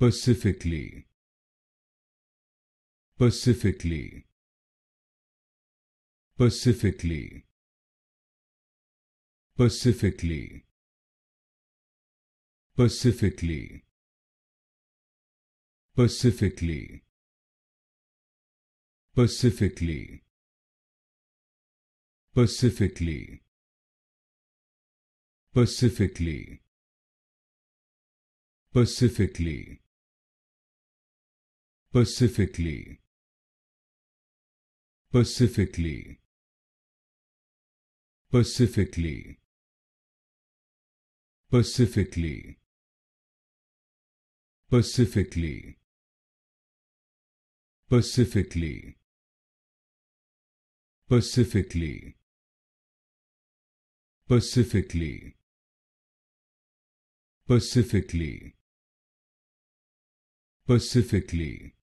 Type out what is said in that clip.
Pacifically. Pacifically. Pacifically. Pacifically. Pacifically. Pacifically. Pacifically. Pacifically. Pacifically. Pacifically. Pacifically. Pacifically. Pacifically. Pacifically. Pacifically. Pacifically. Pacifically. Pacifically. Pacifically. Pacifically.